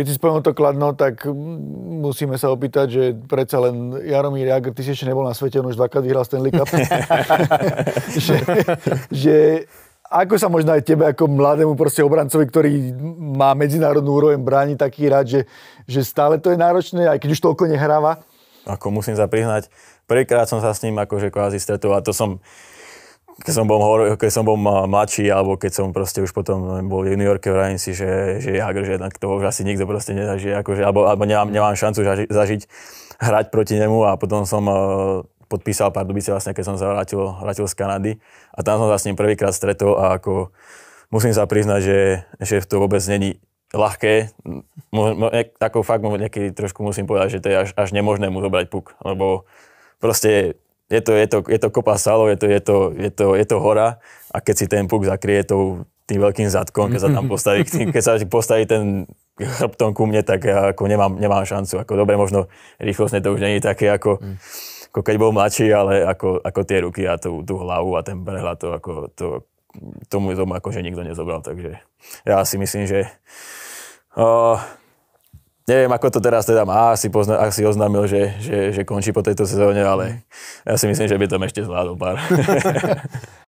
Keď si spomenul to Kladno, tak musíme sa opýtať, že predsa len Jaromír Jagr, ty si ešte nebol na svete, on už dvakrát vyhral Stanley Cup. že, že ako sa možno aj tebe ako mladému proste obrancovi, ktorý má medzinárodnú úroveň, bráni taký rád, že, že stále to je náročné, aj keď už toľko nehráva? Ako musím sa priznať, prvýkrát som sa s ním akože kvázi stretol a to som keď som bol, keď som bol mladší, alebo keď som proste už potom bol v juniorke, vrajím si, že, že Jagr, že to už asi nikto proste nezažije, akože, alebo, alebo nemám, nemám šancu zažiť, zažiť hrať proti nemu a potom som uh, podpísal dubice, vlastne, keď som sa vrátil, vrátil z Kanady a tam som sa s ním prvýkrát stretol a ako musím sa priznať, že, že to vôbec není ľahké. Takou fakt niekedy trošku musím povedať, že to je až, až nemožné mu zobrať puk, lebo proste je to, je to, je to kopa salov, je to, je, to, je, to, je to hora a keď si ten puk zakrie tou, tým veľkým zadkom, keď sa tam postaví, keď sa postaví ten chrbtom ku mne, tak ja ako nemám, nemám šancu. Ako dobre, možno rýchlosť to už není také ako, ako keď bol mladší, ale ako, ako tie ruky a tú, tú hlavu a ten prehľad, to, ako, to, tomu, tomu akože nikto nezobral. Takže ja si myslím, že uh, Neviem, ako to teraz teda má, asi, pozna, asi oznámil, že, že, že končí po tejto sezóne, ale mhm. ja si myslím, že by tam ešte zvládol pár.